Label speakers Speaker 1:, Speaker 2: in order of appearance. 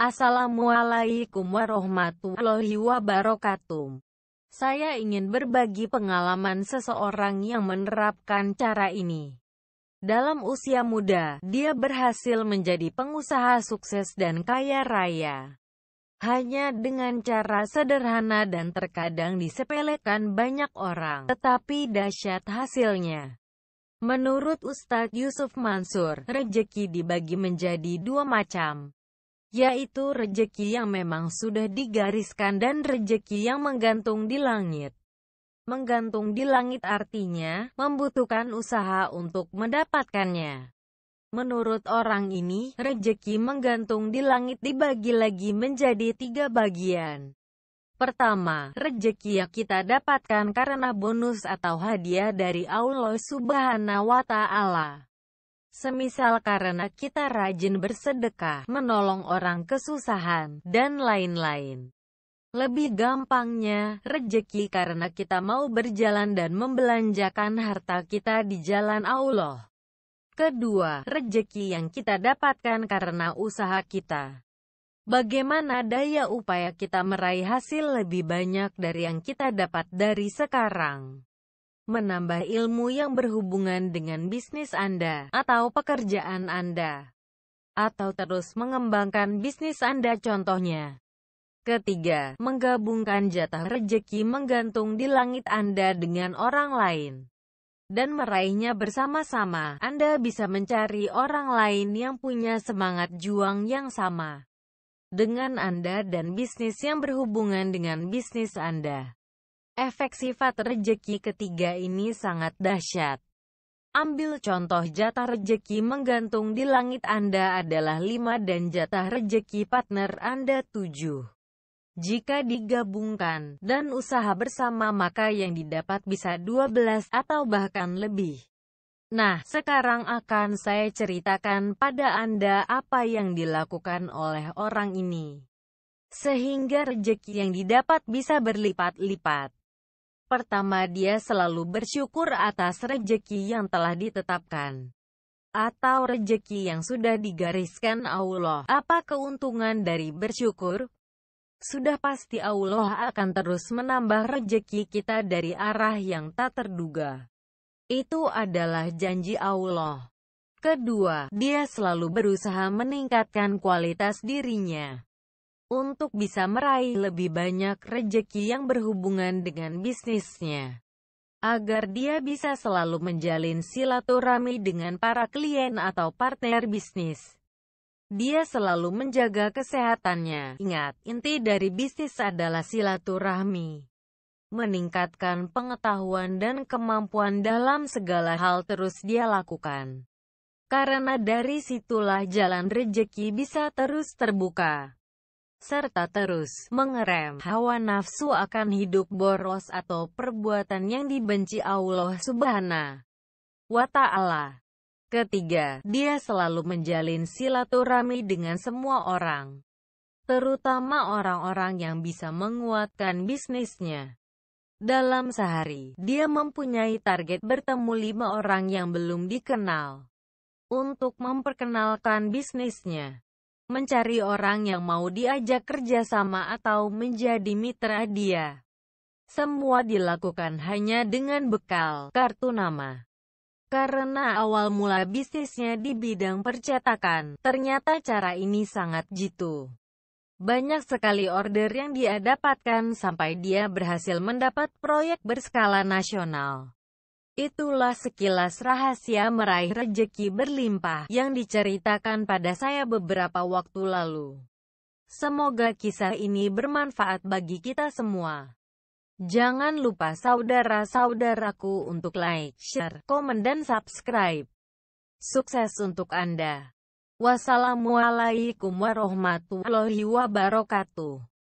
Speaker 1: Assalamualaikum warahmatullahi wabarakatuh. Saya ingin berbagi pengalaman seseorang yang menerapkan cara ini. Dalam usia muda, dia berhasil menjadi pengusaha sukses dan kaya raya. Hanya dengan cara sederhana dan terkadang disepelekan banyak orang, tetapi dahsyat hasilnya. Menurut Ustadz Yusuf Mansur, rejeki dibagi menjadi dua macam yaitu rejeki yang memang sudah digariskan dan rejeki yang menggantung di langit. Menggantung di langit artinya, membutuhkan usaha untuk mendapatkannya. Menurut orang ini, rejeki menggantung di langit dibagi lagi menjadi tiga bagian. Pertama, rejeki yang kita dapatkan karena bonus atau hadiah dari Allah Subhanahu wa Ta'ala. Semisal karena kita rajin bersedekah, menolong orang kesusahan, dan lain-lain. Lebih gampangnya, rejeki karena kita mau berjalan dan membelanjakan harta kita di jalan Allah. Kedua, rejeki yang kita dapatkan karena usaha kita. Bagaimana daya upaya kita meraih hasil lebih banyak dari yang kita dapat dari sekarang? menambah ilmu yang berhubungan dengan bisnis Anda atau pekerjaan Anda, atau terus mengembangkan bisnis Anda contohnya. Ketiga, menggabungkan jatah rejeki menggantung di langit Anda dengan orang lain dan meraihnya bersama-sama. Anda bisa mencari orang lain yang punya semangat juang yang sama dengan Anda dan bisnis yang berhubungan dengan bisnis Anda. Efek sifat rejeki ketiga ini sangat dahsyat. Ambil contoh jatah rejeki menggantung di langit Anda adalah 5 dan jatah rejeki partner Anda 7. Jika digabungkan dan usaha bersama maka yang didapat bisa 12 atau bahkan lebih. Nah, sekarang akan saya ceritakan pada Anda apa yang dilakukan oleh orang ini. Sehingga rejeki yang didapat bisa berlipat-lipat. Pertama dia selalu bersyukur atas rejeki yang telah ditetapkan atau rejeki yang sudah digariskan Allah. Apa keuntungan dari bersyukur? Sudah pasti Allah akan terus menambah rejeki kita dari arah yang tak terduga. Itu adalah janji Allah. Kedua, dia selalu berusaha meningkatkan kualitas dirinya untuk bisa meraih lebih banyak rejeki yang berhubungan dengan bisnisnya. Agar dia bisa selalu menjalin silaturahmi dengan para klien atau partner bisnis. Dia selalu menjaga kesehatannya. Ingat, inti dari bisnis adalah silaturahmi. Meningkatkan pengetahuan dan kemampuan dalam segala hal terus dia lakukan. Karena dari situlah jalan rejeki bisa terus terbuka serta terus mengerem hawa nafsu akan hidup boros atau perbuatan yang dibenci Allah Subhanahu wa Ta'ala. Ketiga, dia selalu menjalin silaturahmi dengan semua orang, terutama orang-orang yang bisa menguatkan bisnisnya. Dalam sehari, dia mempunyai target bertemu lima orang yang belum dikenal untuk memperkenalkan bisnisnya mencari orang yang mau diajak kerja sama atau menjadi mitra dia. Semua dilakukan hanya dengan bekal kartu nama. Karena awal mula bisnisnya di bidang percetakan, ternyata cara ini sangat jitu. Banyak sekali order yang dia dapatkan sampai dia berhasil mendapat proyek berskala nasional. Itulah sekilas rahasia meraih rejeki berlimpah yang diceritakan pada saya beberapa waktu lalu. Semoga kisah ini bermanfaat bagi kita semua. Jangan lupa saudara-saudaraku untuk like, share, komen dan subscribe. Sukses untuk Anda. Wassalamualaikum warahmatullahi wabarakatuh.